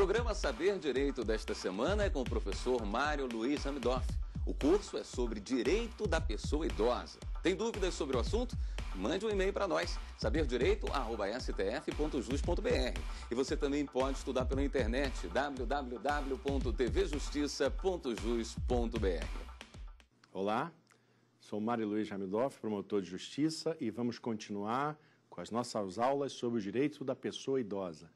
programa Saber Direito desta semana é com o professor Mário Luiz Hamidoff. O curso é sobre direito da pessoa idosa. Tem dúvidas sobre o assunto? Mande um e-mail para nós, saberdireito.stf.jus.br. E você também pode estudar pela internet, www.tvjustiça.jus.br. Olá, sou Mário Luiz Hamidoff, promotor de justiça, e vamos continuar com as nossas aulas sobre o direito da pessoa idosa.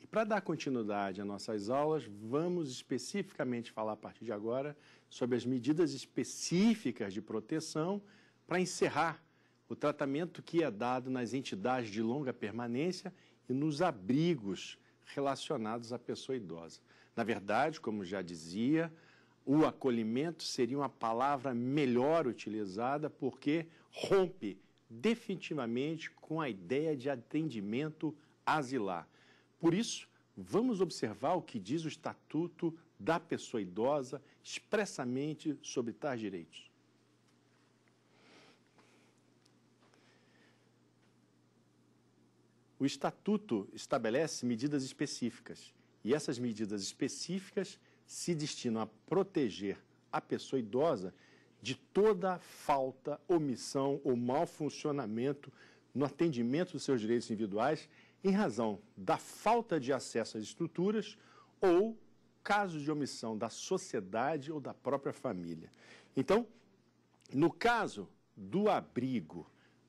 E para dar continuidade às nossas aulas, vamos especificamente falar a partir de agora sobre as medidas específicas de proteção para encerrar o tratamento que é dado nas entidades de longa permanência e nos abrigos relacionados à pessoa idosa. Na verdade, como já dizia, o acolhimento seria uma palavra melhor utilizada porque rompe definitivamente com a ideia de atendimento asilar. Por isso, vamos observar o que diz o Estatuto da Pessoa Idosa expressamente sobre tais direitos. O Estatuto estabelece medidas específicas e essas medidas específicas se destinam a proteger a pessoa idosa de toda falta, omissão ou mau funcionamento no atendimento dos seus direitos individuais em razão da falta de acesso às estruturas ou caso de omissão da sociedade ou da própria família. Então, no caso do abrigo,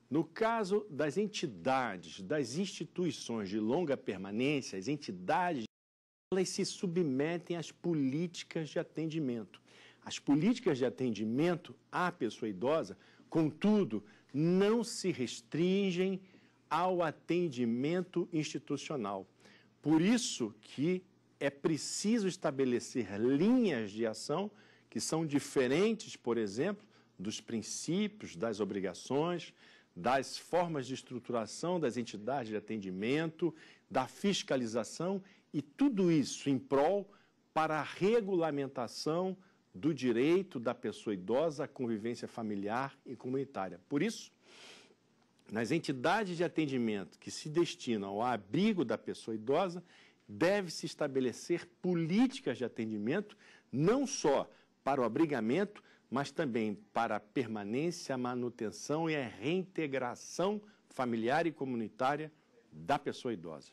no caso das entidades, das instituições de longa permanência, as entidades, elas se submetem às políticas de atendimento. As políticas de atendimento à pessoa idosa, contudo, não se restringem ao atendimento institucional. Por isso que é preciso estabelecer linhas de ação que são diferentes, por exemplo, dos princípios, das obrigações, das formas de estruturação das entidades de atendimento, da fiscalização e tudo isso em prol para a regulamentação do direito da pessoa idosa à convivência familiar e comunitária. Por isso, nas entidades de atendimento que se destinam ao abrigo da pessoa idosa, deve-se estabelecer políticas de atendimento não só para o abrigamento, mas também para a permanência, a manutenção e a reintegração familiar e comunitária da pessoa idosa.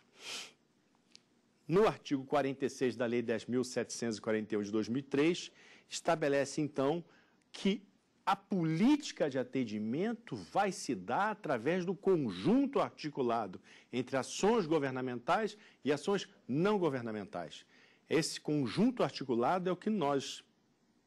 No artigo 46 da Lei 10.741 de 2003, estabelece então que a política de atendimento vai se dar através do conjunto articulado entre ações governamentais e ações não governamentais. Esse conjunto articulado é o que nós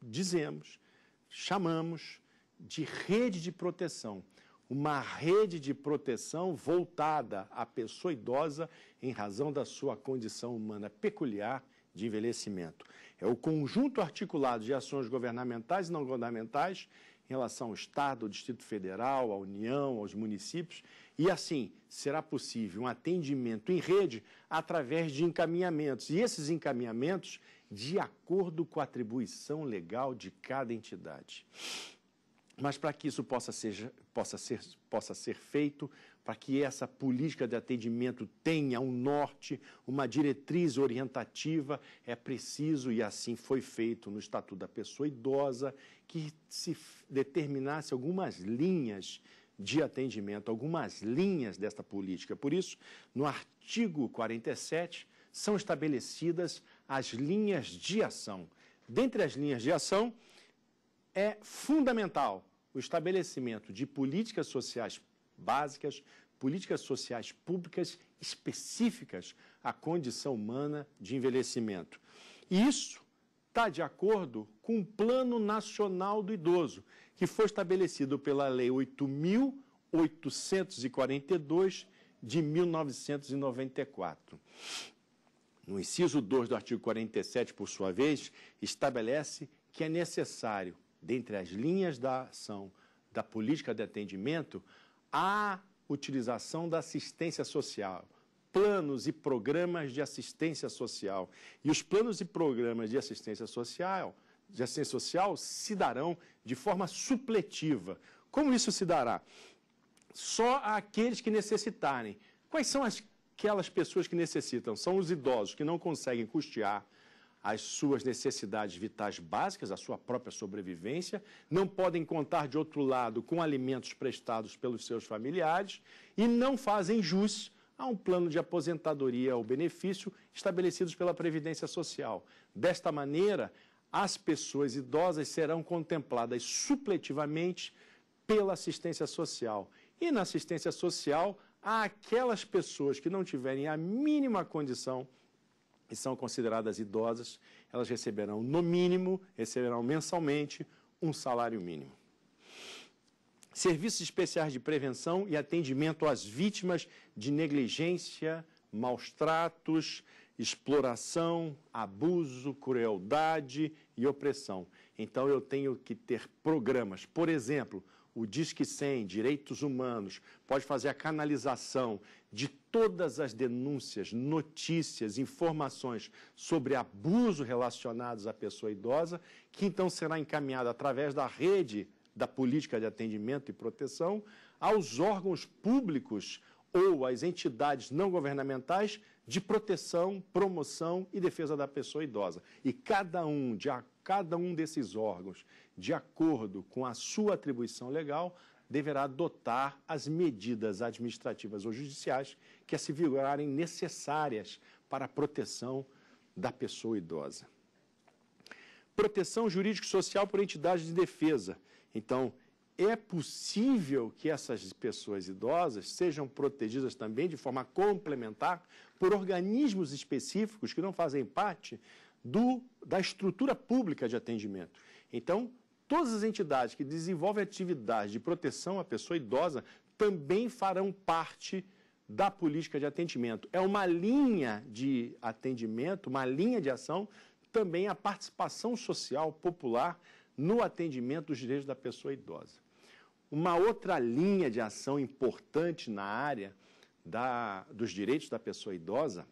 dizemos, chamamos de rede de proteção. Uma rede de proteção voltada à pessoa idosa em razão da sua condição humana peculiar de envelhecimento. É o conjunto articulado de ações governamentais e não governamentais em relação ao Estado, ao Distrito Federal, à União, aos municípios, e assim será possível um atendimento em rede através de encaminhamentos. E esses encaminhamentos de acordo com a atribuição legal de cada entidade. Mas para que isso possa ser, possa ser, possa ser feito, para que essa política de atendimento tenha um norte, uma diretriz orientativa, é preciso, e assim foi feito no Estatuto da Pessoa Idosa, que se determinasse algumas linhas de atendimento, algumas linhas desta política. Por isso, no artigo 47, são estabelecidas as linhas de ação. Dentre as linhas de ação, é fundamental o estabelecimento de políticas sociais básicas políticas sociais públicas específicas à condição humana de envelhecimento. isso está de acordo com o Plano Nacional do Idoso, que foi estabelecido pela Lei 8.842 de 1994. No inciso 2 do artigo 47, por sua vez, estabelece que é necessário, dentre as linhas da ação da política de atendimento, a utilização da assistência social, planos e programas de assistência social. E os planos e programas de assistência social, de assistência social se darão de forma supletiva. Como isso se dará? Só àqueles que necessitarem. Quais são aquelas pessoas que necessitam? São os idosos que não conseguem custear as suas necessidades vitais básicas, a sua própria sobrevivência, não podem contar de outro lado com alimentos prestados pelos seus familiares e não fazem jus a um plano de aposentadoria ou benefício estabelecidos pela Previdência Social. Desta maneira, as pessoas idosas serão contempladas supletivamente pela assistência social. E na assistência social, há aquelas pessoas que não tiverem a mínima condição são consideradas idosas, elas receberão, no mínimo, receberão mensalmente um salário mínimo. Serviços especiais de prevenção e atendimento às vítimas de negligência, maus tratos, exploração, abuso, crueldade e opressão. Então eu tenho que ter programas, por exemplo, o Disque 100, Direitos Humanos, pode fazer a canalização de todas as denúncias, notícias, informações sobre abuso relacionados à pessoa idosa, que então será encaminhada através da rede da política de atendimento e proteção aos órgãos públicos ou às entidades não governamentais de proteção, promoção e defesa da pessoa idosa. E cada um, de cada um desses órgãos de acordo com a sua atribuição legal, deverá adotar as medidas administrativas ou judiciais que se vigorarem necessárias para a proteção da pessoa idosa. Proteção jurídico-social por entidades de defesa. Então, é possível que essas pessoas idosas sejam protegidas também de forma complementar por organismos específicos que não fazem parte do, da estrutura pública de atendimento. Então, Todas as entidades que desenvolvem atividades de proteção à pessoa idosa também farão parte da política de atendimento. É uma linha de atendimento, uma linha de ação, também a participação social popular no atendimento dos direitos da pessoa idosa. Uma outra linha de ação importante na área da, dos direitos da pessoa idosa,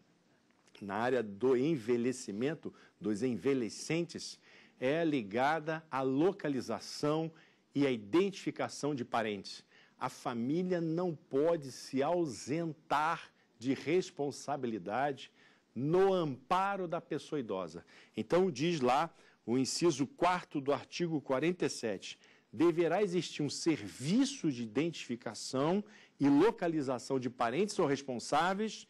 na área do envelhecimento, dos envelhecentes, é ligada à localização e à identificação de parentes. A família não pode se ausentar de responsabilidade no amparo da pessoa idosa. Então, diz lá o inciso 4 do artigo 47: deverá existir um serviço de identificação e localização de parentes ou responsáveis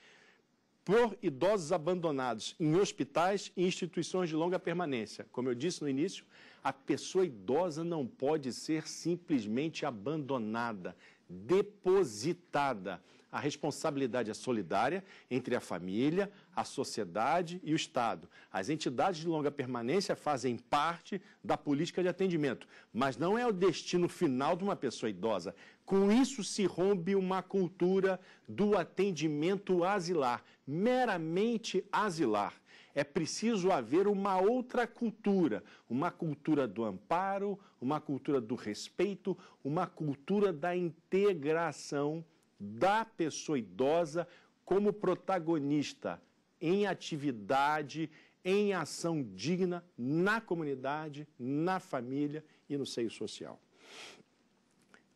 por idosos abandonados em hospitais e instituições de longa permanência. Como eu disse no início, a pessoa idosa não pode ser simplesmente abandonada, depositada. A responsabilidade é solidária entre a família, a sociedade e o Estado. As entidades de longa permanência fazem parte da política de atendimento, mas não é o destino final de uma pessoa idosa. Com isso se rompe uma cultura do atendimento asilar, meramente asilar. É preciso haver uma outra cultura, uma cultura do amparo, uma cultura do respeito, uma cultura da integração da pessoa idosa como protagonista em atividade, em ação digna na comunidade, na família e no seio social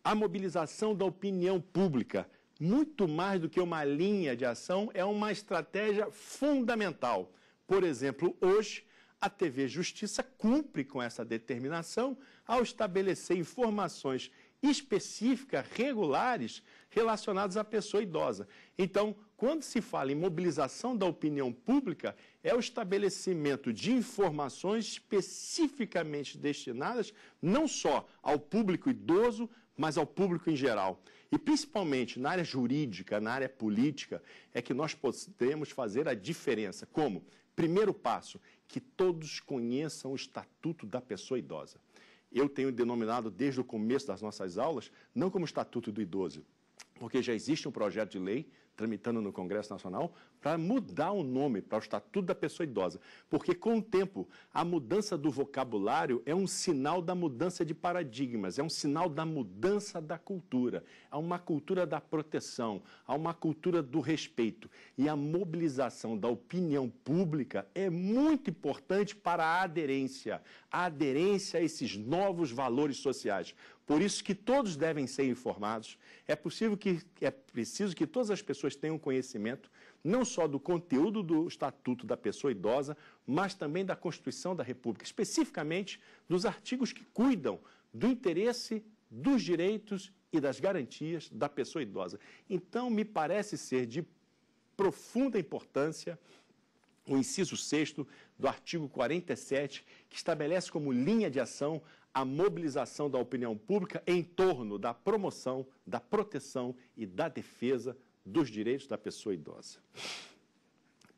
a mobilização da opinião pública, muito mais do que uma linha de ação, é uma estratégia fundamental. Por exemplo, hoje, a TV Justiça cumpre com essa determinação ao estabelecer informações específicas, regulares, relacionadas à pessoa idosa. Então, quando se fala em mobilização da opinião pública, é o estabelecimento de informações especificamente destinadas não só ao público idoso, mas ao público em geral. E principalmente na área jurídica, na área política, é que nós podemos fazer a diferença. Como? Primeiro passo, que todos conheçam o Estatuto da Pessoa Idosa. Eu tenho denominado desde o começo das nossas aulas, não como Estatuto do Idoso, porque já existe um projeto de lei tramitando no Congresso Nacional para mudar o nome para o Estatuto da Pessoa Idosa. Porque, com o tempo, a mudança do vocabulário é um sinal da mudança de paradigmas, é um sinal da mudança da cultura. Há uma cultura da proteção, há uma cultura do respeito. E a mobilização da opinião pública é muito importante para a aderência a aderência a esses novos valores sociais. Por isso que todos devem ser informados. É possível que é preciso que todas as pessoas tenham conhecimento não só do conteúdo do Estatuto da Pessoa Idosa, mas também da Constituição da República, especificamente dos artigos que cuidam do interesse, dos direitos e das garantias da pessoa idosa. Então, me parece ser de profunda importância o inciso 6 do artigo 47, que estabelece como linha de ação a mobilização da opinião pública em torno da promoção, da proteção e da defesa dos direitos da pessoa idosa.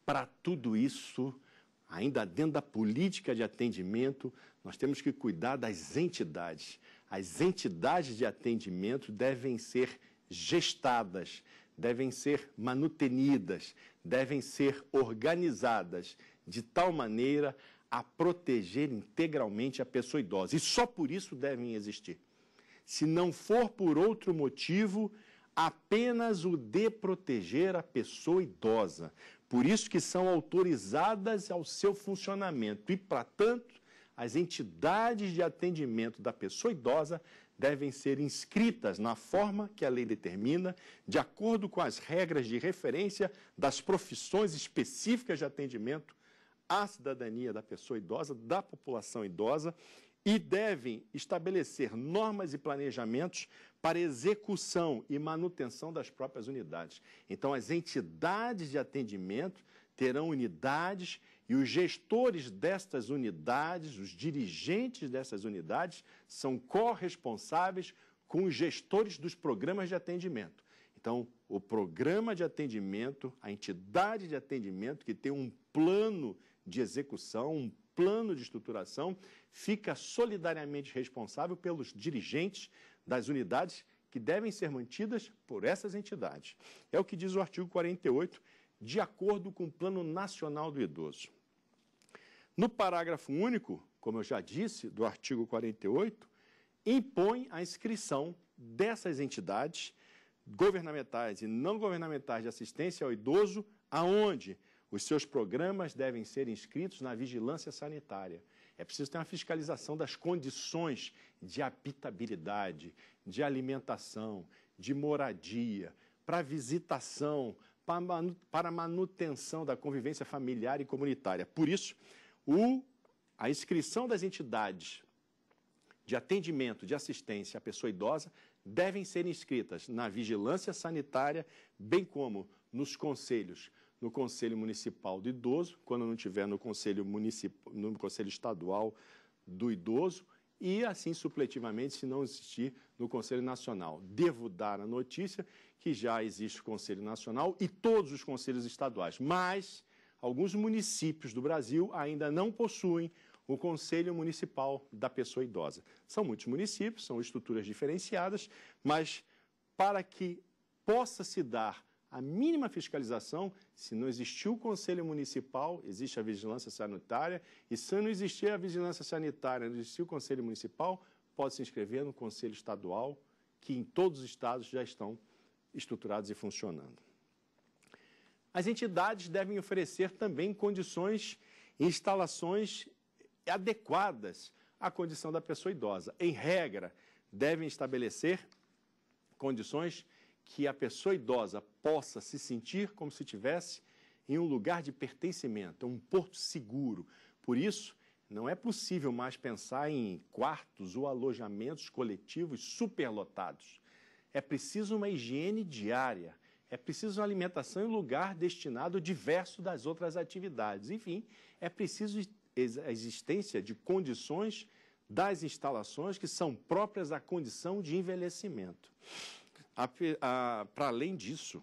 Para tudo isso, ainda dentro da política de atendimento, nós temos que cuidar das entidades. As entidades de atendimento devem ser gestadas, devem ser manutenidas, devem ser organizadas de tal maneira a proteger integralmente a pessoa idosa. E só por isso devem existir. Se não for por outro motivo, apenas o de proteger a pessoa idosa. Por isso que são autorizadas ao seu funcionamento e, para tanto, as entidades de atendimento da pessoa idosa devem ser inscritas na forma que a lei determina, de acordo com as regras de referência das profissões específicas de atendimento à cidadania da pessoa idosa, da população idosa, e devem estabelecer normas e planejamentos para execução e manutenção das próprias unidades. Então, as entidades de atendimento terão unidades e os gestores destas unidades, os dirigentes dessas unidades, são corresponsáveis com os gestores dos programas de atendimento. Então, o programa de atendimento, a entidade de atendimento que tem um plano de execução, um plano de estruturação, fica solidariamente responsável pelos dirigentes das unidades que devem ser mantidas por essas entidades. É o que diz o artigo 48, de acordo com o Plano Nacional do Idoso. No parágrafo único, como eu já disse, do artigo 48, impõe a inscrição dessas entidades governamentais e não governamentais de assistência ao idoso, aonde? Os seus programas devem ser inscritos na vigilância sanitária. É preciso ter uma fiscalização das condições de habitabilidade, de alimentação, de moradia, para visitação, para manutenção da convivência familiar e comunitária. Por isso, o, a inscrição das entidades de atendimento, de assistência à pessoa idosa devem ser inscritas na vigilância sanitária, bem como nos conselhos no Conselho Municipal do Idoso, quando não tiver no Conselho, Municipal, no Conselho Estadual do Idoso e, assim supletivamente, se não existir, no Conselho Nacional. Devo dar a notícia que já existe o Conselho Nacional e todos os conselhos estaduais, mas alguns municípios do Brasil ainda não possuem o Conselho Municipal da Pessoa Idosa. São muitos municípios, são estruturas diferenciadas, mas para que possa se dar a mínima fiscalização, se não existir o Conselho Municipal, existe a vigilância sanitária, e se não existir a vigilância sanitária, não existir o Conselho Municipal, pode se inscrever no Conselho Estadual, que em todos os estados já estão estruturados e funcionando. As entidades devem oferecer também condições e instalações adequadas à condição da pessoa idosa. Em regra, devem estabelecer condições que a pessoa idosa possa se sentir como se tivesse em um lugar de pertencimento, um porto seguro. Por isso, não é possível mais pensar em quartos ou alojamentos coletivos superlotados. É preciso uma higiene diária, é preciso uma alimentação em lugar destinado diverso das outras atividades. Enfim, é preciso a existência de condições das instalações que são próprias à condição de envelhecimento. Para além disso,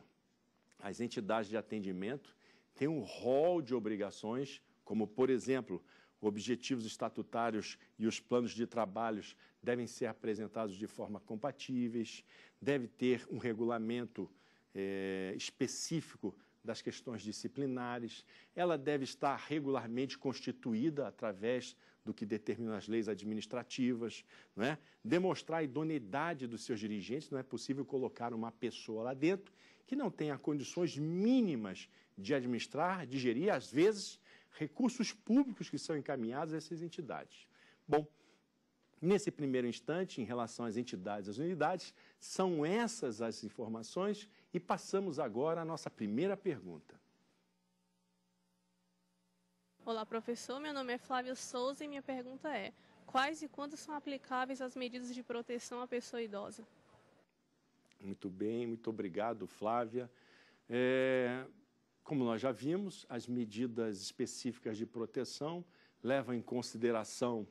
as entidades de atendimento têm um rol de obrigações, como, por exemplo, objetivos estatutários e os planos de trabalhos devem ser apresentados de forma compatíveis, deve ter um regulamento é, específico das questões disciplinares, ela deve estar regularmente constituída através do que determinam as leis administrativas, não é? demonstrar a idoneidade dos seus dirigentes, não é possível colocar uma pessoa lá dentro que não tenha condições mínimas de administrar, de gerir, às vezes, recursos públicos que são encaminhados a essas entidades. Bom, nesse primeiro instante, em relação às entidades, às unidades, são essas as informações e passamos agora à nossa primeira pergunta. Olá, professor. Meu nome é Flávio Souza e minha pergunta é: quais e quando são aplicáveis as medidas de proteção à pessoa idosa? Muito bem, muito obrigado, Flávia. É, como nós já vimos, as medidas específicas de proteção levam em consideração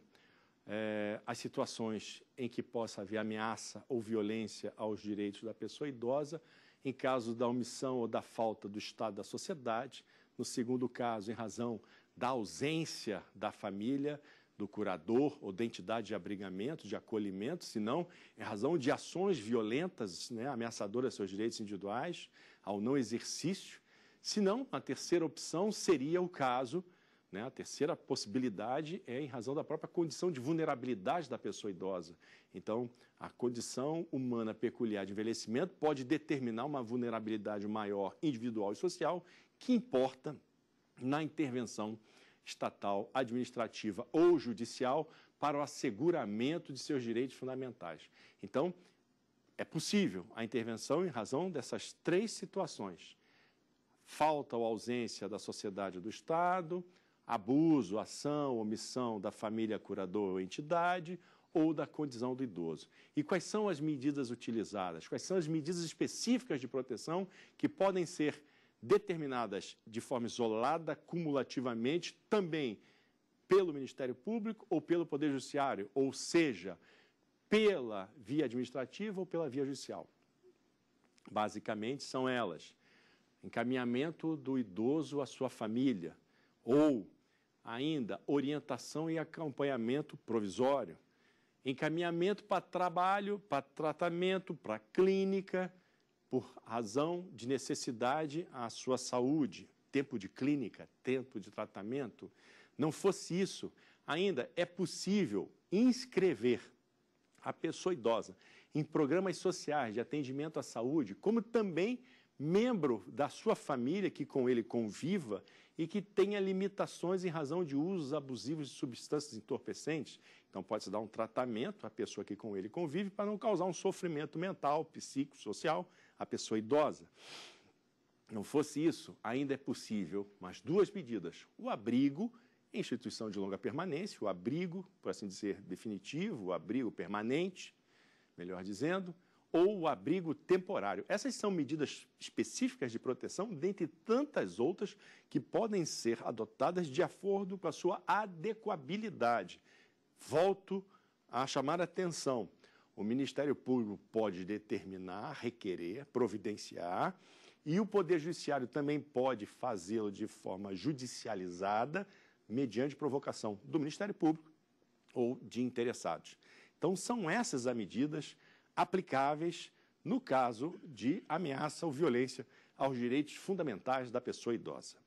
é, as situações em que possa haver ameaça ou violência aos direitos da pessoa idosa, em caso da omissão ou da falta do Estado da sociedade, no segundo caso, em razão da ausência da família, do curador ou da entidade de abrigamento, de acolhimento, senão em razão de ações violentas, né, ameaçadoras aos seus direitos individuais, ao não exercício. Senão, a terceira opção seria o caso, né, a terceira possibilidade é em razão da própria condição de vulnerabilidade da pessoa idosa. Então, a condição humana peculiar de envelhecimento pode determinar uma vulnerabilidade maior individual e social que importa na intervenção estatal, administrativa ou judicial para o asseguramento de seus direitos fundamentais. Então, é possível a intervenção em razão dessas três situações: falta ou ausência da sociedade ou do Estado, abuso, ação, omissão da família, curador ou entidade, ou da condição do idoso. E quais são as medidas utilizadas? Quais são as medidas específicas de proteção que podem ser determinadas de forma isolada, cumulativamente, também pelo Ministério Público ou pelo Poder Judiciário, ou seja, pela via administrativa ou pela via judicial. Basicamente, são elas: encaminhamento do idoso à sua família, ou ainda orientação e acompanhamento provisório, encaminhamento para trabalho, para tratamento, para clínica por razão de necessidade à sua saúde, tempo de clínica, tempo de tratamento, não fosse isso, ainda é possível inscrever a pessoa idosa em programas sociais de atendimento à saúde, como também membro da sua família que com ele conviva e que tenha limitações em razão de usos abusivos de substâncias entorpecentes. Então, pode-se dar um tratamento à pessoa que com ele convive para não causar um sofrimento mental, psicossocial a pessoa idosa. Não fosse isso, ainda é possível, mas duas medidas: o abrigo em instituição de longa permanência, o abrigo, por assim dizer, definitivo, o abrigo permanente, melhor dizendo, ou o abrigo temporário. Essas são medidas específicas de proteção, dentre tantas outras que podem ser adotadas de acordo com a sua adequabilidade. Volto a chamar a atenção. O Ministério Público pode determinar, requerer, providenciar, e o Poder Judiciário também pode fazê-lo de forma judicializada, mediante provocação do Ministério Público ou de interessados. Então, são essas as medidas aplicáveis no caso de ameaça ou violência aos direitos fundamentais da pessoa idosa.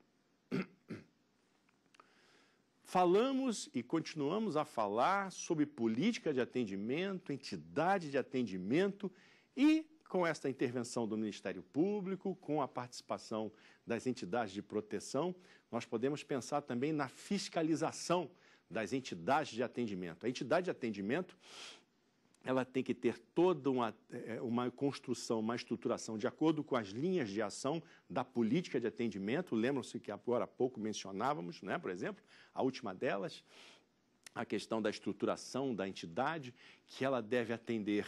Falamos e continuamos a falar sobre política de atendimento, entidade de atendimento e com esta intervenção do Ministério Público, com a participação das entidades de proteção, nós podemos pensar também na fiscalização das entidades de atendimento. A entidade de atendimento ela tem que ter toda uma, é, é, uma construção, uma estruturação de acordo com as linhas de ação da política de atendimento. Lembram-se que agora há pouco mencionávamos, né, por exemplo, a última delas, a questão da estruturação da entidade, que ela deve atender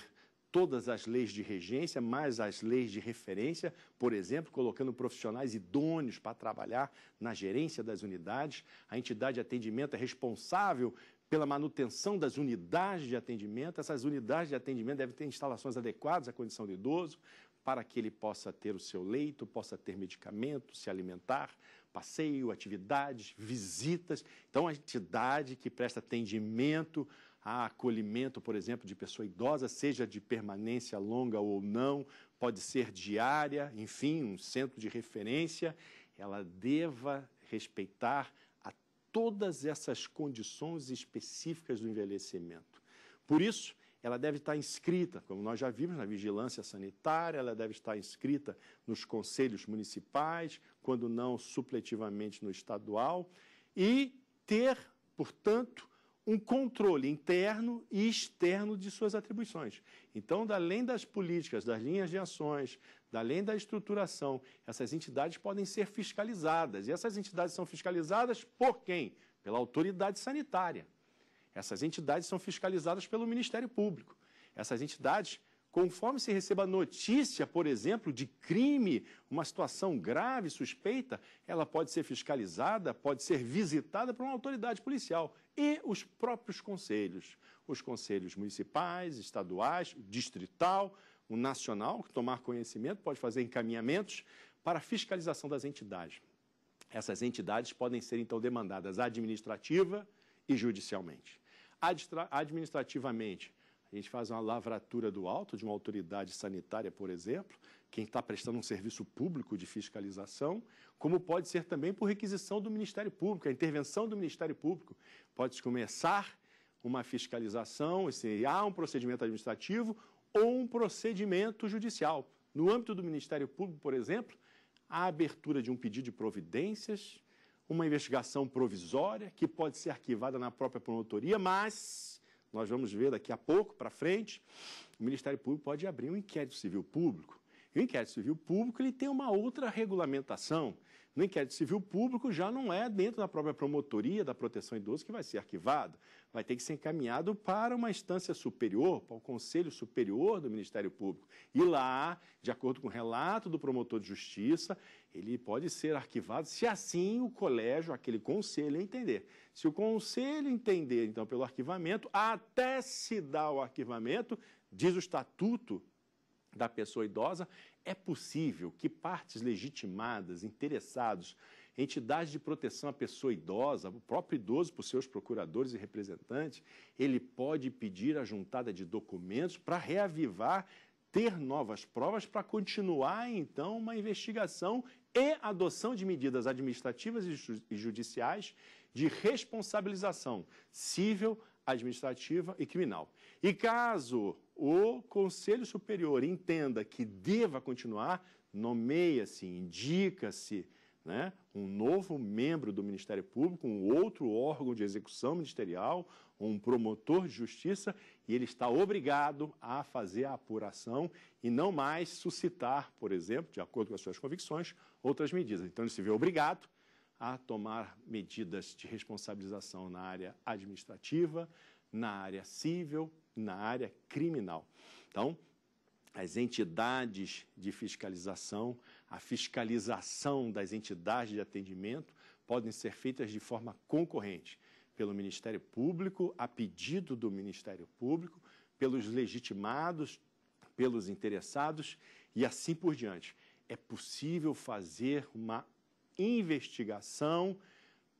todas as leis de regência, mais as leis de referência, por exemplo, colocando profissionais idôneos para trabalhar na gerência das unidades. A entidade de atendimento é responsável pela manutenção das unidades de atendimento. Essas unidades de atendimento devem ter instalações adequadas à condição do idoso, para que ele possa ter o seu leito, possa ter medicamento, se alimentar, passeio, atividades, visitas. Então, a entidade que presta atendimento a acolhimento, por exemplo, de pessoa idosa, seja de permanência longa ou não, pode ser diária, enfim, um centro de referência, ela deva respeitar todas essas condições específicas do envelhecimento. Por isso, ela deve estar inscrita, como nós já vimos, na vigilância sanitária, ela deve estar inscrita nos conselhos municipais, quando não supletivamente no estadual, e ter, portanto, um controle interno e externo de suas atribuições. Então, além das políticas, das linhas de ações, além da estruturação, essas entidades podem ser fiscalizadas. E essas entidades são fiscalizadas por quem? Pela autoridade sanitária. Essas entidades são fiscalizadas pelo Ministério Público. Essas entidades Conforme se receba notícia, por exemplo, de crime, uma situação grave, suspeita, ela pode ser fiscalizada, pode ser visitada por uma autoridade policial e os próprios conselhos, os conselhos municipais, estaduais, distrital, o nacional, que tomar conhecimento, pode fazer encaminhamentos para fiscalização das entidades. Essas entidades podem ser então demandadas administrativa e judicialmente. Administrativamente, a gente faz uma lavratura do alto de uma autoridade sanitária, por exemplo, quem está prestando um serviço público de fiscalização, como pode ser também por requisição do Ministério Público, a intervenção do Ministério Público. Pode começar uma fiscalização, se há um procedimento administrativo ou um procedimento judicial. No âmbito do Ministério Público, por exemplo, a abertura de um pedido de providências, uma investigação provisória que pode ser arquivada na própria promotoria, mas nós vamos ver daqui a pouco para frente, o Ministério Público pode abrir um inquérito civil público. E o inquérito civil público ele tem uma outra regulamentação no inquérito civil público já não é dentro da própria promotoria da proteção idoso que vai ser arquivado, vai ter que ser encaminhado para uma instância superior, para o Conselho Superior do Ministério Público. E lá, de acordo com o relato do promotor de justiça, ele pode ser arquivado se assim o colégio, aquele conselho entender. Se o conselho entender, então, pelo arquivamento, até se dá o arquivamento, diz o estatuto da pessoa idosa, é possível que partes legitimadas, interessados, entidades de proteção à pessoa idosa, o próprio idoso por seus procuradores e representantes, ele pode pedir a juntada de documentos para reavivar, ter novas provas para continuar então uma investigação e adoção de medidas administrativas e judiciais de responsabilização civil, administrativa e criminal. E caso o Conselho Superior entenda que deva continuar, nomeia-se, indica-se né, um novo membro do Ministério Público, um outro órgão de execução ministerial, um promotor de justiça, e ele está obrigado a fazer a apuração e não mais suscitar, por exemplo, de acordo com as suas convicções, outras medidas. Então ele se vê obrigado a tomar medidas de responsabilização na área administrativa, na área civil, na área criminal. Então, as entidades de fiscalização, a fiscalização das entidades de atendimento podem ser feitas de forma concorrente pelo Ministério Público, a pedido do Ministério Público, pelos legitimados, pelos interessados e assim por diante. É possível fazer uma investigação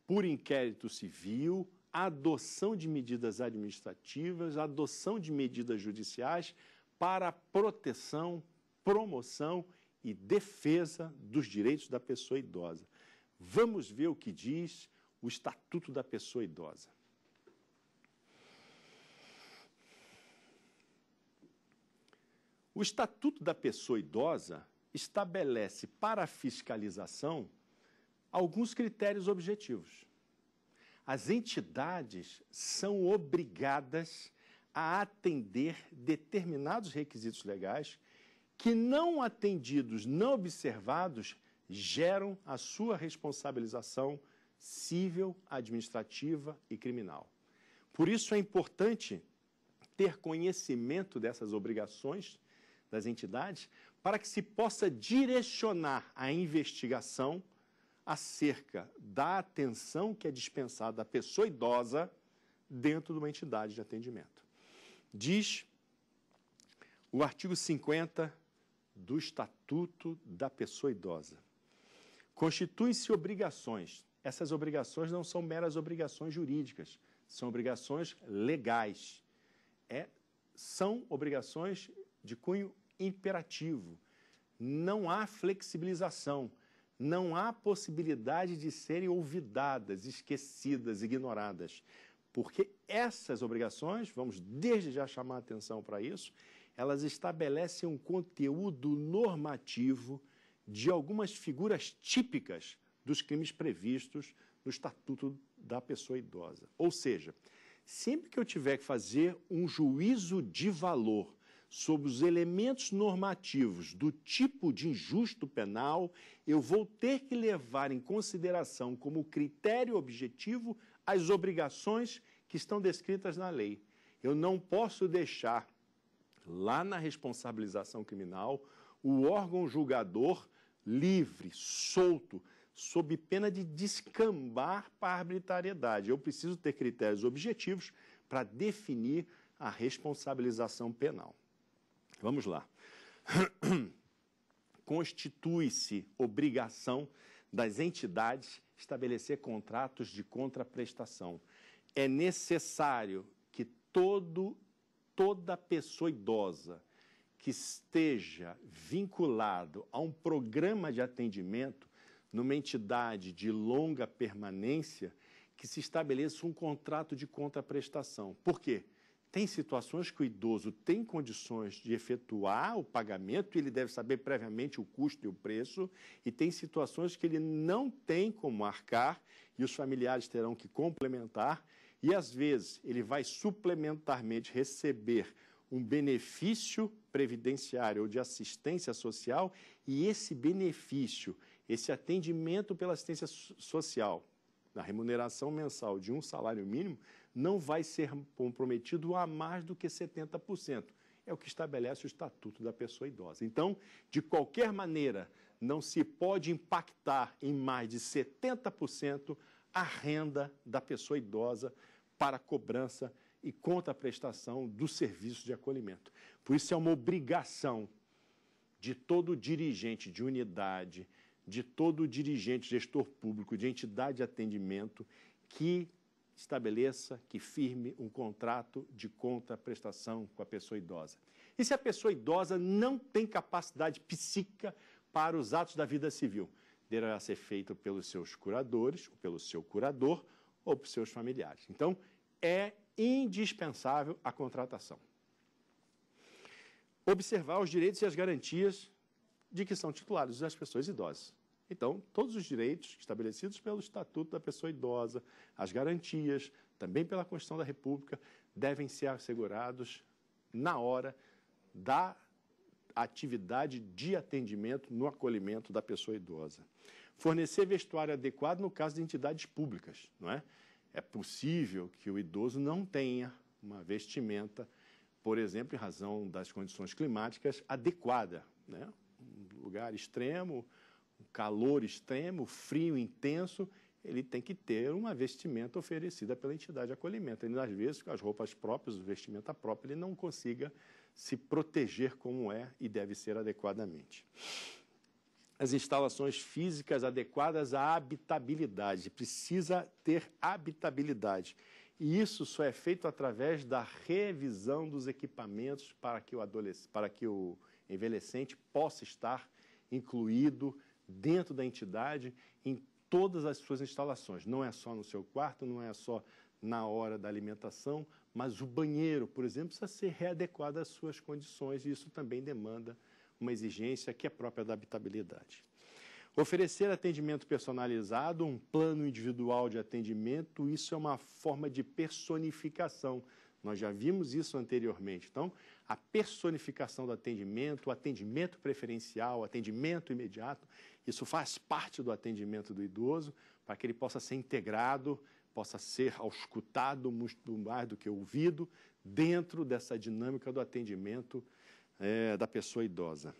por inquérito civil, adoção de medidas administrativas, adoção de medidas judiciais para proteção, promoção e defesa dos direitos da pessoa idosa. Vamos ver o que diz o Estatuto da Pessoa Idosa. O Estatuto da Pessoa Idosa estabelece para a fiscalização alguns critérios objetivos as entidades são obrigadas a atender determinados requisitos legais que, não atendidos, não observados, geram a sua responsabilização civil, administrativa e criminal. Por isso é importante ter conhecimento dessas obrigações das entidades para que se possa direcionar a investigação acerca da atenção que é dispensada à pessoa idosa dentro de uma entidade de atendimento. Diz o artigo 50 do Estatuto da Pessoa Idosa. Constituem-se obrigações. Essas obrigações não são meras obrigações jurídicas, são obrigações legais. É, são obrigações de cunho imperativo. Não há flexibilização não há possibilidade de serem olvidadas, esquecidas, ignoradas, porque essas obrigações, vamos desde já chamar a atenção para isso, elas estabelecem um conteúdo normativo de algumas figuras típicas dos crimes previstos no Estatuto da Pessoa Idosa. Ou seja, sempre que eu tiver que fazer um juízo de valor sobre os elementos normativos do tipo de injusto penal, eu vou ter que levar em consideração como critério objetivo as obrigações que estão descritas na lei. Eu não posso deixar lá na responsabilização criminal o órgão julgador livre, solto, sob pena de descambar para a arbitrariedade. Eu preciso ter critérios objetivos para definir a responsabilização penal. Vamos lá. Constitui-se obrigação das entidades estabelecer contratos de contraprestação. É necessário que todo, toda pessoa idosa que esteja vinculado a um programa de atendimento numa entidade de longa permanência que se estabeleça um contrato de contraprestação. Por quê? Porque tem situações que o idoso tem condições de efetuar o pagamento, ele deve saber previamente o custo e o preço, e tem situações que ele não tem como arcar e os familiares terão que complementar, e às vezes ele vai suplementarmente receber um benefício previdenciário ou de assistência social, e esse benefício, esse atendimento pela assistência social, na remuneração mensal de um salário mínimo, não vai ser comprometido a mais do que 70%. É o que estabelece o Estatuto da Pessoa Idosa. Então, de qualquer maneira, não se pode impactar em mais de 70% a renda da pessoa idosa para a cobrança e contra a prestação do serviço de acolhimento. Por isso, é uma obrigação de todo dirigente de unidade, de todo dirigente, gestor público, de entidade de atendimento, que estabeleça, que firme um contrato de conta prestação com a pessoa idosa. E se a pessoa idosa não tem capacidade psíquica para os atos da vida civil? Deverá ser feito pelos seus curadores, pelo seu curador ou por seus familiares. Então, é indispensável a contratação. Observar os direitos e as garantias de que são titulares as pessoas idosas. Então, todos os direitos estabelecidos pelo Estatuto da Pessoa Idosa, as garantias, também pela Constituição da República, devem ser assegurados na hora da atividade de atendimento no acolhimento da pessoa idosa. Fornecer vestuário adequado no caso de entidades públicas, não é? É possível que o idoso não tenha uma vestimenta, por exemplo, em razão das condições climáticas, adequada, né? Um lugar extremo, um calor extremo, frio intenso, ele tem que ter uma vestimenta oferecida pela entidade de acolhimento. E, às vezes, com as roupas próprias, o vestimenta própria, ele não consiga se proteger como é e deve ser adequadamente. As instalações físicas adequadas à habitabilidade. Precisa ter habitabilidade. E isso só é feito através da revisão dos equipamentos para que o, para que o envelhecente possa estar incluído dentro da entidade, em todas as suas instalações. Não é só no seu quarto, não é só na hora da alimentação, mas o banheiro, por exemplo, precisa ser readequado às suas condições e isso também demanda uma exigência que é própria da habitabilidade. Oferecer atendimento personalizado, um plano individual de atendimento, isso é uma forma de personificação nós já vimos isso anteriormente. Então, a personificação do atendimento, o atendimento preferencial, o atendimento imediato, isso faz parte do atendimento do idoso para que ele possa ser integrado, possa ser auscultado muito mais do que ouvido dentro dessa dinâmica do atendimento é, da pessoa idosa.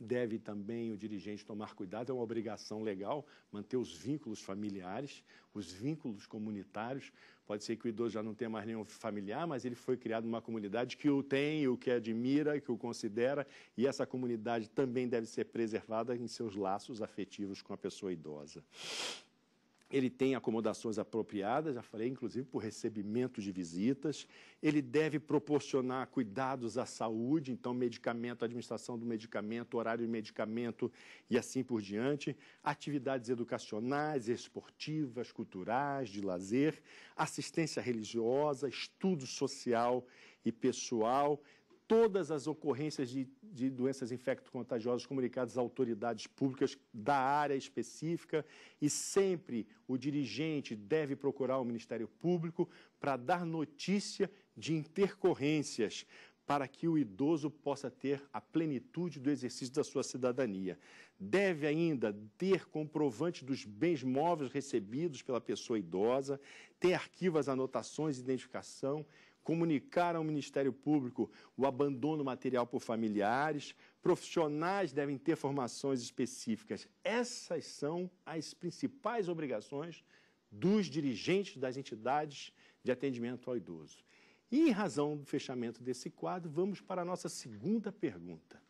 Deve também o dirigente tomar cuidado, é uma obrigação legal manter os vínculos familiares, os vínculos comunitários. Pode ser que o idoso já não tenha mais nenhum familiar, mas ele foi criado numa comunidade que o tem, o que admira, que o considera, e essa comunidade também deve ser preservada em seus laços afetivos com a pessoa idosa ele tem acomodações apropriadas, já falei, inclusive por recebimento de visitas. Ele deve proporcionar cuidados à saúde, então medicamento, administração do medicamento, horário de medicamento e assim por diante. Atividades educacionais, esportivas, culturais, de lazer, assistência religiosa, estudo social e pessoal todas as ocorrências de, de doenças infecto-contagiosas comunicadas a autoridades públicas da área específica e sempre o dirigente deve procurar o Ministério Público para dar notícia de intercorrências para que o idoso possa ter a plenitude do exercício da sua cidadania. Deve ainda ter comprovante dos bens móveis recebidos pela pessoa idosa, ter arquivo as anotações de identificação, comunicar ao Ministério Público o abandono material por familiares, profissionais devem ter formações específicas. Essas são as principais obrigações dos dirigentes das entidades de atendimento ao idoso. E em razão do fechamento desse quadro, vamos para a nossa segunda pergunta.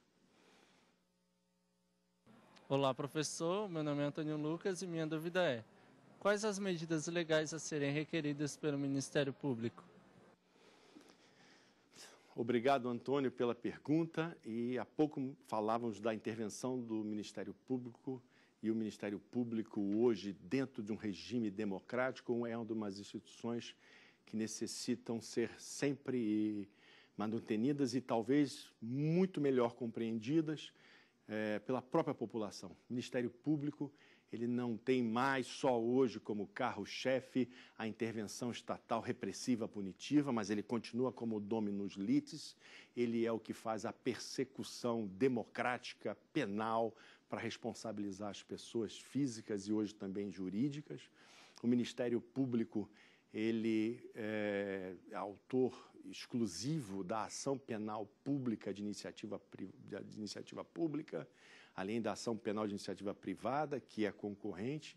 Olá, professor. Meu nome é Antônio Lucas e minha dúvida é: quais as medidas legais a serem requeridas pelo Ministério Público? Obrigado, Antônio, pela pergunta. E há pouco falávamos da intervenção do Ministério Público e o Ministério Público hoje, dentro de um regime democrático, é uma de umas instituições que necessitam ser sempre mantenidas e talvez muito melhor compreendidas é, pela própria população. O Ministério Público ele não tem mais só hoje como carro-chefe a intervenção estatal repressiva punitiva, mas ele continua como dominus litis, ele é o que faz a persecução democrática penal para responsabilizar as pessoas físicas e hoje também jurídicas. O Ministério Público ele eh, é autor exclusivo da ação penal pública de iniciativa, de iniciativa pública além da ação penal de iniciativa privada, que é concorrente,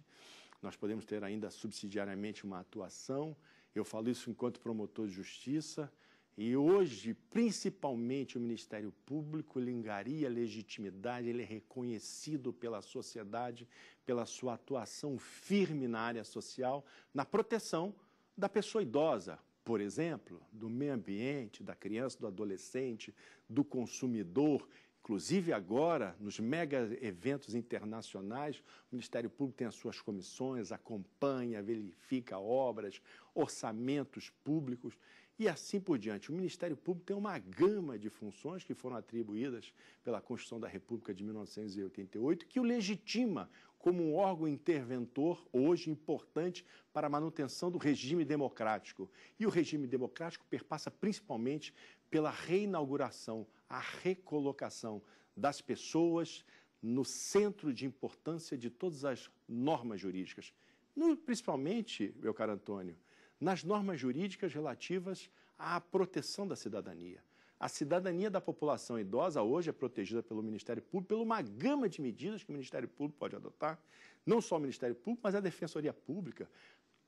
nós podemos ter ainda subsidiariamente uma atuação. Eu falo isso enquanto promotor de justiça. E hoje, principalmente, o Ministério Público lingaria engaria legitimidade, ele é reconhecido pela sociedade pela sua atuação firme na área social, na proteção da pessoa idosa, por exemplo, do meio ambiente, da criança, do adolescente, do consumidor. Inclusive, agora, nos mega eventos internacionais, o Ministério Público tem as suas comissões, acompanha, verifica obras, orçamentos públicos e assim por diante. O Ministério Público tem uma gama de funções que foram atribuídas pela Constituição da República de 1988 que o legitima como um órgão interventor hoje importante para a manutenção do regime democrático. E o regime democrático perpassa principalmente pela reinauguração a recolocação das pessoas no centro de importância de todas as normas jurídicas, no, principalmente, meu caro Antônio, nas normas jurídicas relativas à proteção da cidadania. A cidadania da população idosa hoje é protegida pelo Ministério Público, por uma gama de medidas que o Ministério Público pode adotar, não só o Ministério Público, mas a Defensoria Pública.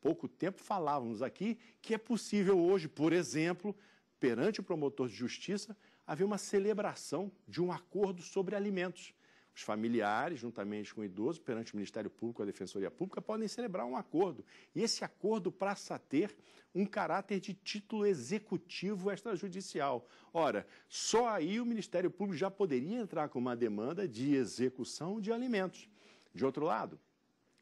Pouco tempo falávamos aqui que é possível hoje, por exemplo, perante o promotor de justiça, havia uma celebração de um acordo sobre alimentos. Os familiares, juntamente com o idoso, perante o Ministério Público e a Defensoria Pública, podem celebrar um acordo. E esse acordo passa a ter um caráter de título executivo extrajudicial. Ora, só aí o Ministério Público já poderia entrar com uma demanda de execução de alimentos. De outro lado,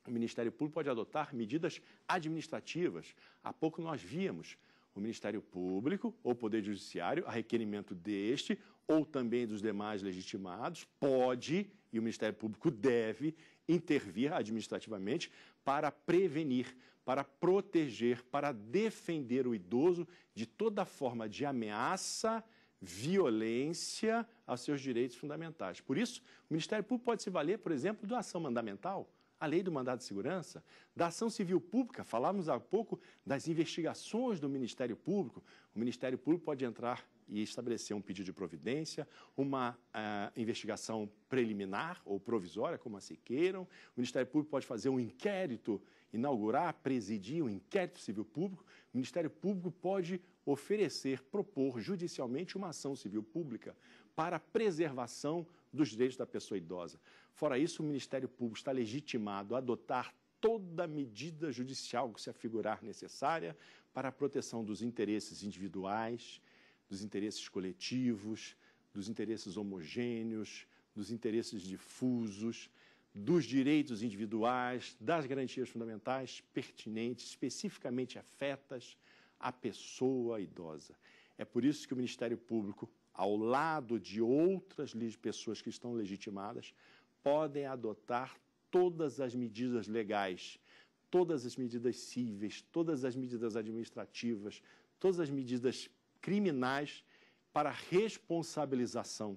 o Ministério Público pode adotar medidas administrativas. Há pouco nós víamos o Ministério Público ou o Poder Judiciário, a requerimento deste ou também dos demais legitimados, pode, e o Ministério Público deve, intervir administrativamente para prevenir, para proteger, para defender o idoso de toda forma de ameaça, violência aos seus direitos fundamentais. Por isso, o Ministério Público pode se valer, por exemplo, da ação mandamental a lei do mandado de segurança, da ação civil pública, falávamos há pouco das investigações do Ministério Público. O Ministério Público pode entrar e estabelecer um pedido de providência, uma uh, investigação preliminar ou provisória, como assim queiram. O Ministério Público pode fazer um inquérito, inaugurar, presidir um inquérito civil público. O Ministério Público pode oferecer, propor judicialmente uma ação civil pública para preservação dos direitos da pessoa idosa. Fora isso, o Ministério Público está legitimado a adotar toda medida judicial que se afigurar necessária para a proteção dos interesses individuais, dos interesses coletivos, dos interesses homogêneos, dos interesses difusos, dos direitos individuais, das garantias fundamentais pertinentes, especificamente afetas à pessoa idosa. É por isso que o Ministério Público, ao lado de outras pessoas que estão legitimadas, podem adotar todas as medidas legais, todas as medidas cíveis, todas as medidas administrativas, todas as medidas criminais para responsabilização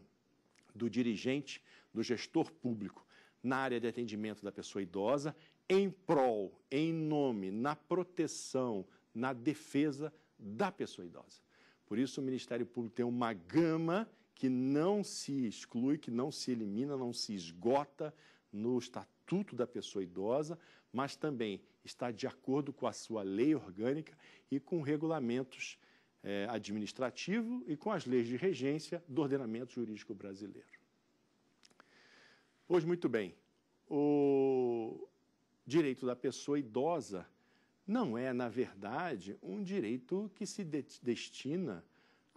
do dirigente, do gestor público na área de atendimento da pessoa idosa, em prol, em nome, na proteção, na defesa da pessoa idosa. Por isso, o Ministério Público tem uma gama que não se exclui, que não se elimina, não se esgota no Estatuto da Pessoa Idosa, mas também está de acordo com a sua lei orgânica e com regulamentos é, administrativos e com as leis de regência do ordenamento jurídico brasileiro. Pois muito bem, o direito da pessoa idosa não é, na verdade, um direito que se de destina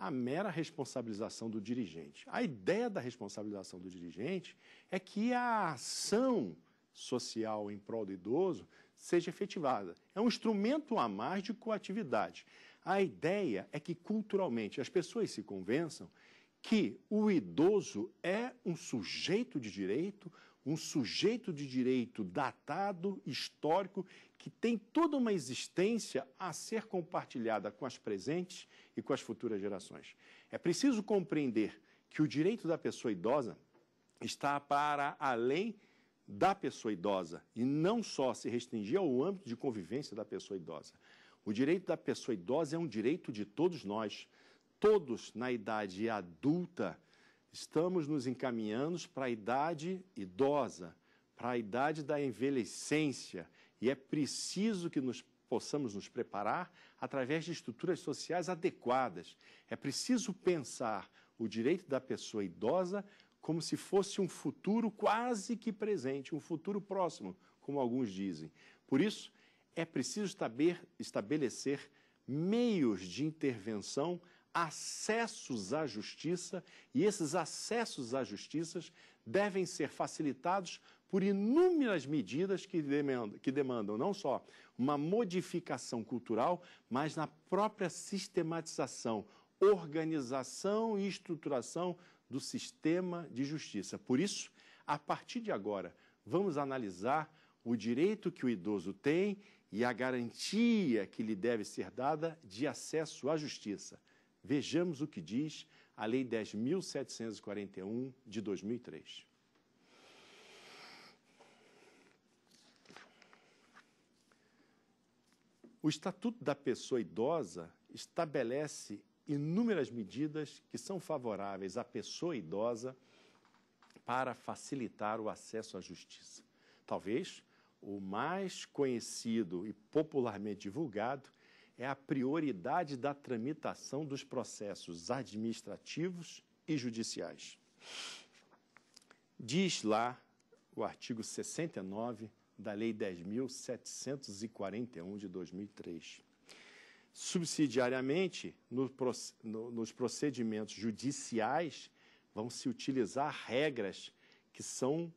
a mera responsabilização do dirigente. A ideia da responsabilização do dirigente é que a ação social em prol do idoso seja efetivada. É um instrumento a mais de coatividade. A ideia é que culturalmente as pessoas se convençam que o idoso é um sujeito de direito, um sujeito de direito datado, histórico, que tem toda uma existência a ser compartilhada com as presentes e com as futuras gerações. É preciso compreender que o direito da pessoa idosa está para além da pessoa idosa e não só se restringir ao âmbito de convivência da pessoa idosa. O direito da pessoa idosa é um direito de todos nós. Todos na idade adulta estamos nos encaminhando para a idade idosa, para a idade da envelhecência, e é preciso que nos possamos nos preparar através de estruturas sociais adequadas. É preciso pensar o direito da pessoa idosa como se fosse um futuro quase que presente, um futuro próximo, como alguns dizem. Por isso, é preciso estabelecer meios de intervenção acessos à justiça e esses acessos à justiça devem ser facilitados por inúmeras medidas que demandam, que demandam, não só uma modificação cultural, mas na própria sistematização, organização e estruturação do sistema de justiça. Por isso, a partir de agora, vamos analisar o direito que o idoso tem e a garantia que lhe deve ser dada de acesso à justiça. Vejamos o que diz a Lei 10.741 de 2003. O Estatuto da Pessoa Idosa estabelece inúmeras medidas que são favoráveis à pessoa idosa para facilitar o acesso à justiça. Talvez o mais conhecido e popularmente divulgado é a prioridade da tramitação dos processos administrativos e judiciais. Diz lá o artigo 69 da Lei 10.741 de 2003. Subsidiariamente, no, no, nos procedimentos judiciais, vão se utilizar regras que são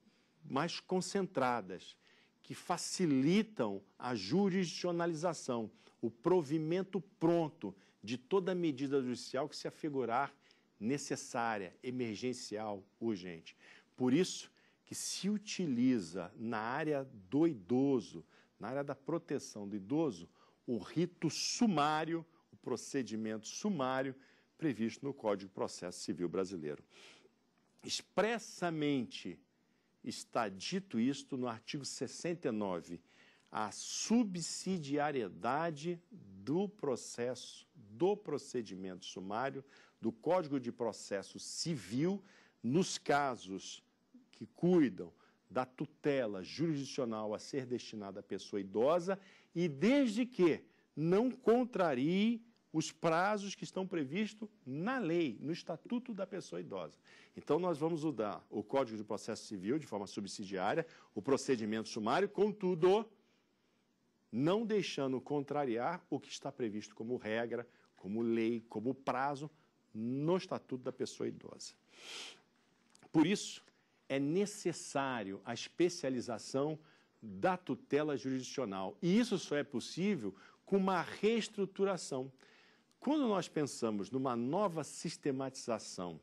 mais concentradas, que facilitam a jurisdicionalização o provimento pronto de toda medida judicial que se afigurar necessária, emergencial, urgente. Por isso que se utiliza na área do idoso, na área da proteção do idoso, o rito sumário, o procedimento sumário previsto no Código de Processo Civil Brasileiro. Expressamente está dito isto no artigo 69 a subsidiariedade do processo, do procedimento sumário, do Código de Processo Civil, nos casos que cuidam da tutela jurisdicional a ser destinada à pessoa idosa e desde que não contrarie os prazos que estão previstos na lei, no Estatuto da Pessoa Idosa. Então, nós vamos mudar o Código de Processo Civil de forma subsidiária, o procedimento sumário, contudo, não deixando contrariar o que está previsto como regra, como lei, como prazo no Estatuto da Pessoa Idosa. Por isso, é necessário a especialização da tutela jurisdicional. E isso só é possível com uma reestruturação. Quando nós pensamos numa nova sistematização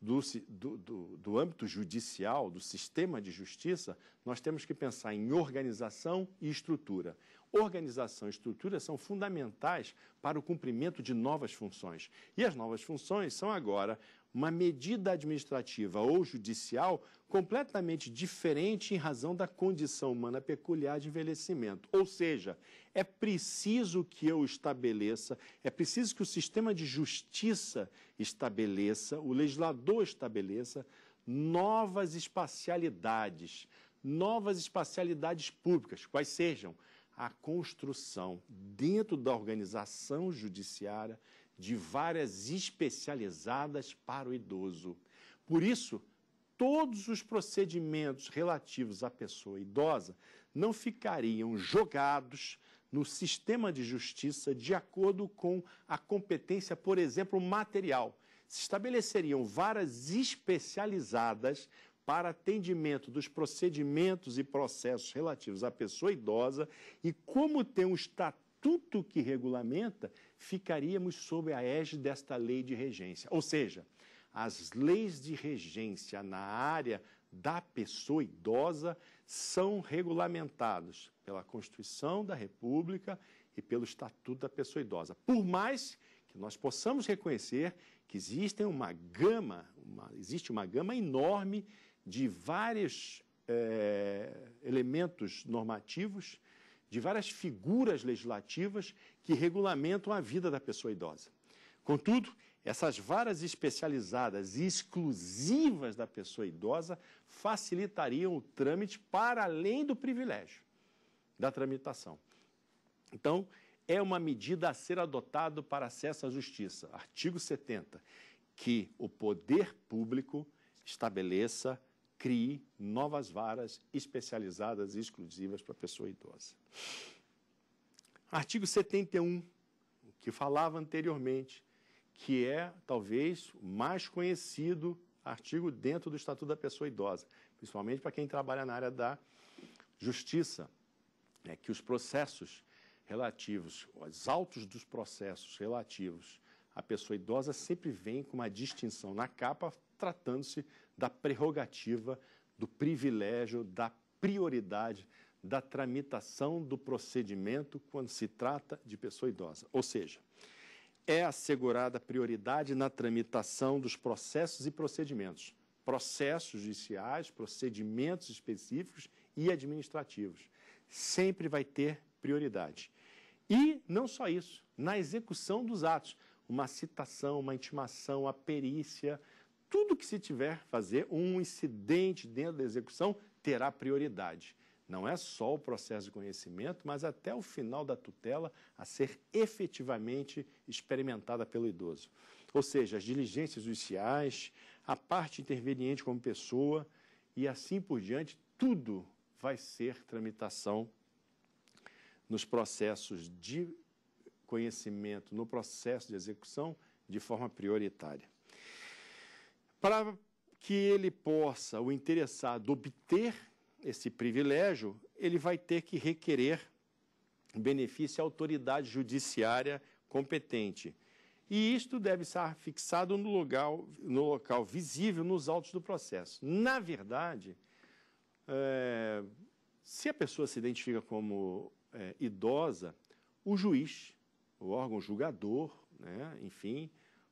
do, do, do, do, âmbito judicial, do sistema de justiça, nós temos que pensar em organização e estrutura organização e estrutura são fundamentais para o cumprimento de novas funções. E as novas funções são agora uma medida administrativa ou judicial completamente diferente em razão da condição humana peculiar de envelhecimento. Ou seja, é preciso que eu estabeleça, é preciso que o sistema de justiça estabeleça, o legislador estabeleça novas espacialidades, novas espacialidades públicas, quais sejam a construção, dentro da organização judiciária, de várias especializadas para o idoso. Por isso, todos os procedimentos relativos à pessoa idosa não ficariam jogados no sistema de justiça de acordo com a competência, por exemplo, material. Se estabeleceriam várias especializadas para atendimento dos procedimentos e processos relativos à pessoa idosa e como tem um estatuto que regulamenta, ficaríamos sob a égide desta lei de regência. Ou seja, as leis de regência na área da pessoa idosa são regulamentados pela Constituição da República e pelo Estatuto da Pessoa Idosa. Por mais que nós possamos reconhecer que existem uma gama, uma, existe uma gama enorme de vários é, elementos normativos, de várias figuras legislativas que regulamentam a vida da pessoa idosa. Contudo, essas varas especializadas e exclusivas da pessoa idosa facilitariam o trâmite para além do privilégio da tramitação. Então, é uma medida a ser adotada para acesso à justiça. Artigo 70. Que o poder público estabeleça crie novas varas especializadas e exclusivas para a pessoa idosa. Artigo 71, que falava anteriormente, que é talvez o mais conhecido artigo dentro do Estatuto da Pessoa Idosa, principalmente para quem trabalha na área da justiça, é que os processos relativos, os autos dos processos relativos à pessoa idosa sempre vêm com uma distinção na capa, tratando-se da prerrogativa, do privilégio, da prioridade da tramitação do procedimento quando se trata de pessoa idosa. Ou seja, é assegurada prioridade na tramitação dos processos e procedimentos, processos judiciais, procedimentos específicos e administrativos. Sempre vai ter prioridade. E não só isso, na execução dos atos, uma citação, uma intimação, a perícia, tudo que se tiver fazer um incidente dentro da execução terá prioridade. Não é só o processo de conhecimento, mas até o final da tutela a ser efetivamente experimentada pelo idoso. Ou seja, as diligências judiciais, a parte interveniente como pessoa e assim por diante, tudo vai ser tramitação nos processos de conhecimento, no processo de execução, de forma prioritária. Para que ele possa, o interessado, obter esse privilégio, ele vai ter que requerer benefício à autoridade judiciária competente. E isto deve estar fixado no local, no local visível nos autos do processo. Na verdade, é, se a pessoa se identifica como é, idosa, o juiz, o órgão julgador, né, enfim,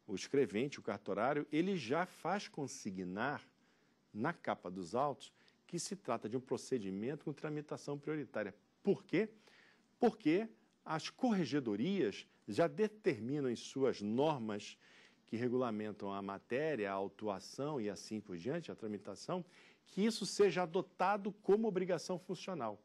o escrevente, o cartorário, ele já faz consignar na capa dos autos que se trata de um procedimento com tramitação prioritária. Por quê? Porque as corregedorias já determinam em suas normas que regulamentam a matéria, a autuação e assim por diante, a tramitação, que isso seja adotado como obrigação funcional.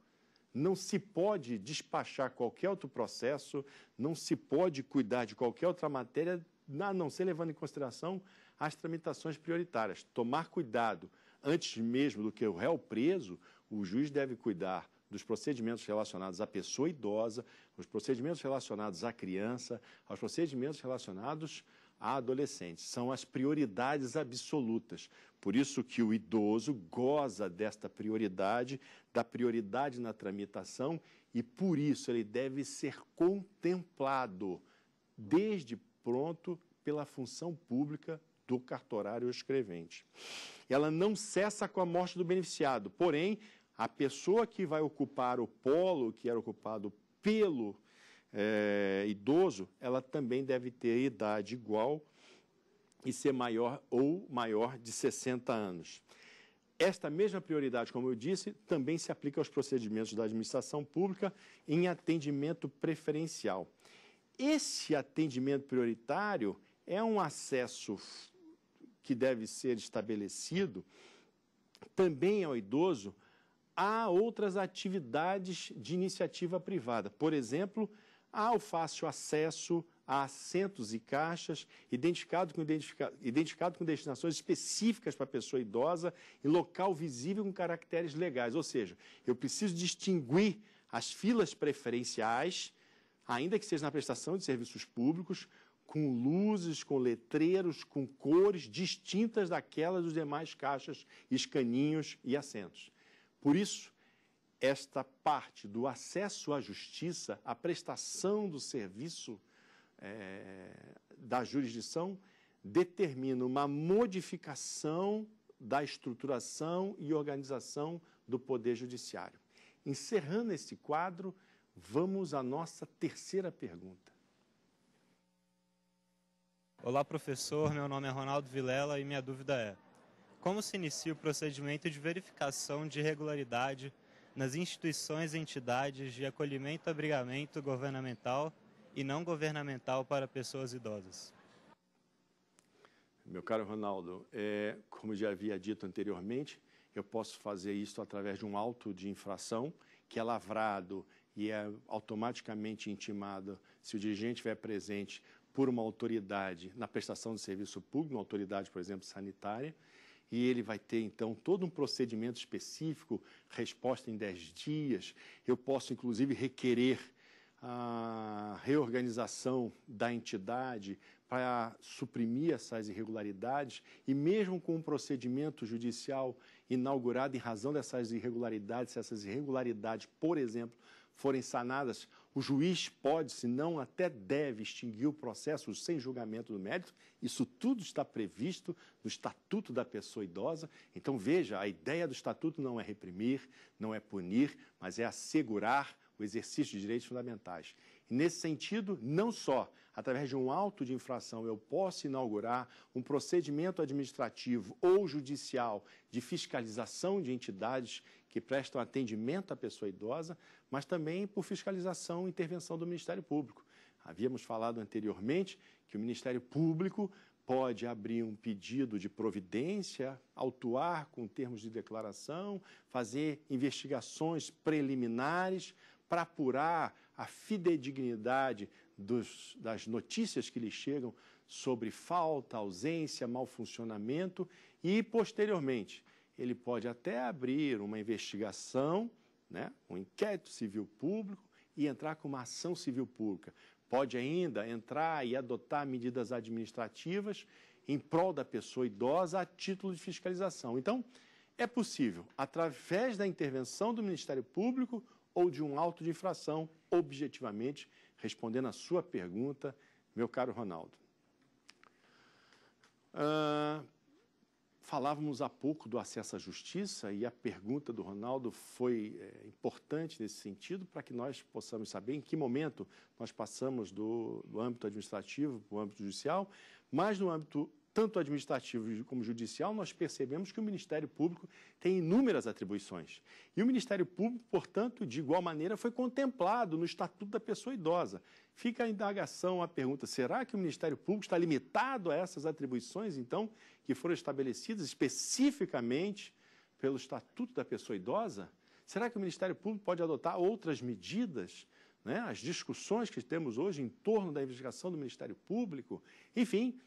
Não se pode despachar qualquer outro processo, não se pode cuidar de qualquer outra matéria a não ser levando em consideração as tramitações prioritárias. Tomar cuidado, antes mesmo do que o réu preso, o juiz deve cuidar dos procedimentos relacionados à pessoa idosa, os procedimentos relacionados à criança, aos procedimentos relacionados a adolescentes. São as prioridades absolutas. Por isso que o idoso goza desta prioridade, da prioridade na tramitação, e por isso ele deve ser contemplado desde pronto pela função pública do cartorário escrevente. Ela não cessa com a morte do beneficiado, porém, a pessoa que vai ocupar o polo que era ocupado pelo é, idoso, ela também deve ter idade igual e ser maior ou maior de 60 anos. Esta mesma prioridade, como eu disse, também se aplica aos procedimentos da administração pública em atendimento preferencial. Esse atendimento prioritário é um acesso que deve ser estabelecido também ao idoso a outras atividades de iniciativa privada. Por exemplo, ao fácil acesso a assentos e caixas, identificado com, identifica, identificado com destinações específicas para a pessoa idosa, em local visível com caracteres legais. Ou seja, eu preciso distinguir as filas preferenciais ainda que seja na prestação de serviços públicos, com luzes, com letreiros, com cores distintas daquelas dos demais caixas, escaninhos e assentos. Por isso, esta parte do acesso à justiça, à prestação do serviço é, da jurisdição, determina uma modificação da estruturação e organização do Poder Judiciário. Encerrando esse quadro, Vamos à nossa terceira pergunta. Olá, professor. Meu nome é Ronaldo Vilela e minha dúvida é: como se inicia o procedimento de verificação de regularidade nas instituições e entidades de acolhimento e abrigamento governamental e não governamental para pessoas idosas? Meu caro Ronaldo, é, como já havia dito anteriormente, eu posso fazer isso através de um auto de infração que é lavrado e é automaticamente intimado, se o dirigente estiver presente por uma autoridade na prestação de serviço público, uma autoridade, por exemplo, sanitária, e ele vai ter então todo um procedimento específico, resposta em 10 dias. Eu posso, inclusive, requerer a reorganização da entidade para suprimir essas irregularidades e mesmo com um procedimento judicial inaugurado em razão dessas irregularidades, se essas irregularidades, por exemplo, forem sanadas, o juiz pode, se não até deve, extinguir o processo sem julgamento do mérito. Isso tudo está previsto no Estatuto da Pessoa Idosa. Então, veja, a ideia do Estatuto não é reprimir, não é punir, mas é assegurar o exercício de direitos fundamentais. E, nesse sentido, não só através de um auto de infração, eu posso inaugurar um procedimento administrativo ou judicial de fiscalização de entidades que prestam atendimento à pessoa idosa, mas também por fiscalização e intervenção do Ministério Público. Havíamos falado anteriormente que o Ministério Público pode abrir um pedido de providência, autuar com termos de declaração, fazer investigações preliminares para apurar a fidedignidade dos, das notícias que lhe chegam sobre falta, ausência, mau funcionamento e, posteriormente, ele pode até abrir uma investigação, né, um inquérito civil público e entrar com uma ação civil pública. Pode ainda entrar e adotar medidas administrativas em prol da pessoa idosa a título de fiscalização. Então, é possível, através da intervenção do Ministério Público ou de um auto de infração, objetivamente, respondendo a sua pergunta, meu caro Ronaldo. Ah, falávamos há pouco do acesso à justiça e a pergunta do Ronaldo foi é, importante nesse sentido para que nós possamos saber em que momento nós passamos do, do âmbito administrativo para o âmbito judicial, mas no âmbito tanto administrativo como judicial, nós percebemos que o Ministério Público tem inúmeras atribuições. E o Ministério Público, portanto, de igual maneira, foi contemplado no Estatuto da Pessoa Idosa. Fica a indagação, a pergunta: será que o Ministério Público está limitado a essas atribuições, então, que foram estabelecidas especificamente pelo Estatuto da Pessoa Idosa? Será que o Ministério Público pode adotar outras medidas? Né? As discussões que temos hoje em torno da investigação do Ministério Público, enfim,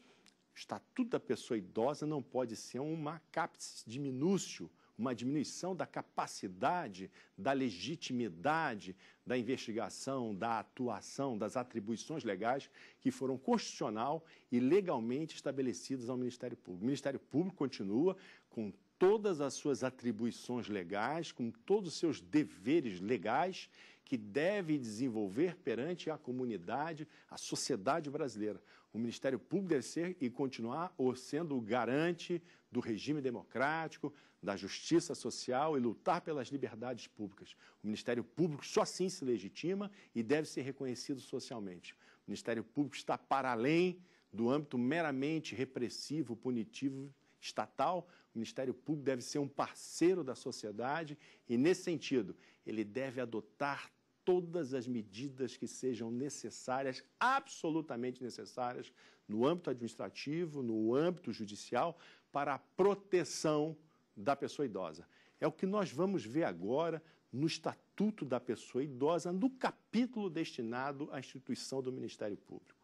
o estatuto da pessoa idosa não pode ser uma de diminúcio, uma diminuição da capacidade, da legitimidade da investigação, da atuação, das atribuições legais que foram constitucional e legalmente estabelecidas ao Ministério Público. O Ministério Público continua com todas as suas atribuições legais, com todos os seus deveres legais que deve desenvolver perante a comunidade, a sociedade brasileira. O Ministério Público deve ser e continuar sendo o garante do regime democrático, da justiça social e lutar pelas liberdades públicas. O Ministério Público só assim se legitima e deve ser reconhecido socialmente. O Ministério Público está para além do âmbito meramente repressivo, punitivo estatal, o Ministério Público deve ser um parceiro da sociedade e, nesse sentido, ele deve adotar todas as medidas que sejam necessárias, absolutamente necessárias, no âmbito administrativo, no âmbito judicial, para a proteção da pessoa idosa. É o que nós vamos ver agora no Estatuto da Pessoa Idosa, no capítulo destinado à instituição do Ministério Público.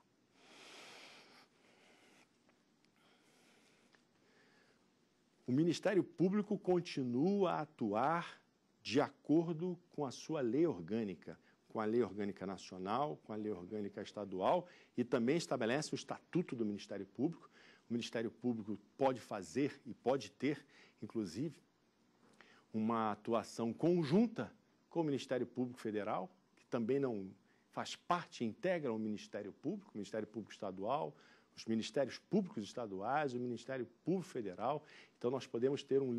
O Ministério Público continua a atuar de acordo com a sua lei orgânica, com a lei orgânica nacional, com a lei orgânica estadual e também estabelece o estatuto do Ministério Público. O Ministério Público pode fazer e pode ter, inclusive, uma atuação conjunta com o Ministério Público Federal, que também não faz parte, integra o Ministério Público, o Ministério Público Estadual, os ministérios públicos estaduais, o Ministério Público Federal. Então, nós podemos ter um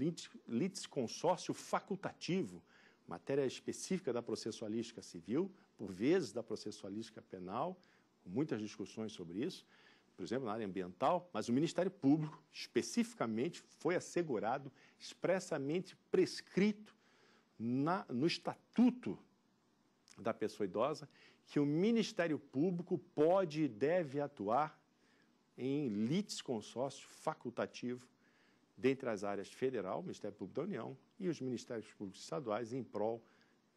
litisconsórcio facultativo, matéria específica da processualística civil, por vezes da processualística penal, muitas discussões sobre isso, por exemplo, na área ambiental, mas o Ministério Público, especificamente, foi assegurado, expressamente prescrito na, no Estatuto da Pessoa Idosa, que o Ministério Público pode e deve atuar em litisconsórcio facultativo dentre as áreas federal, Ministério Público da União e os Ministérios Públicos Estaduais em prol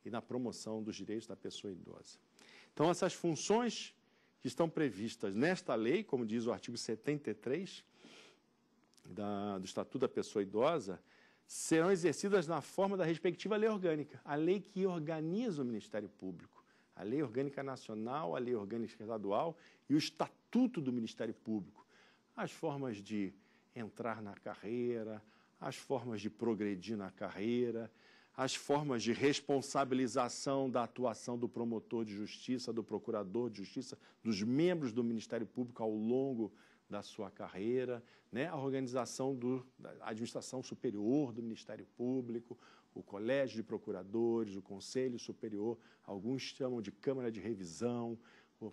e na promoção dos direitos da pessoa idosa. Então, essas funções que estão previstas nesta lei, como diz o artigo 73 da, do Estatuto da Pessoa Idosa, serão exercidas na forma da respectiva lei orgânica, a lei que organiza o Ministério Público a Lei Orgânica Nacional, a Lei Orgânica Estadual e o Estatuto do Ministério Público. As formas de entrar na carreira, as formas de progredir na carreira, as formas de responsabilização da atuação do promotor de justiça, do procurador de justiça, dos membros do Ministério Público ao longo da sua carreira, né? a organização do, da administração superior do Ministério Público, o Colégio de Procuradores, o Conselho Superior, alguns chamam de Câmara de Revisão,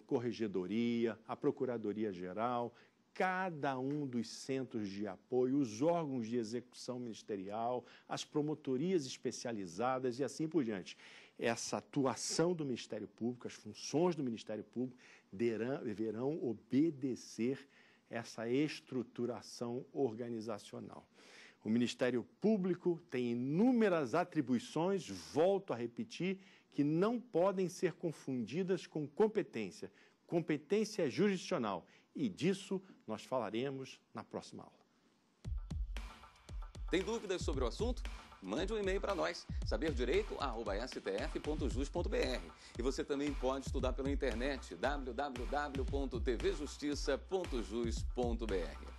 Corregedoria, a Procuradoria Geral, cada um dos centros de apoio, os órgãos de execução ministerial, as promotorias especializadas e assim por diante. Essa atuação do Ministério Público, as funções do Ministério Público deverão obedecer essa estruturação organizacional. O Ministério Público tem inúmeras atribuições, volto a repetir, que não podem ser confundidas com competência. Competência jurisdicional. E disso nós falaremos na próxima aula. Tem dúvidas sobre o assunto? Mande um e-mail para nós, saberdireito.stf.jus.br. E você também pode estudar pela internet www.tvjustiça.jus.br.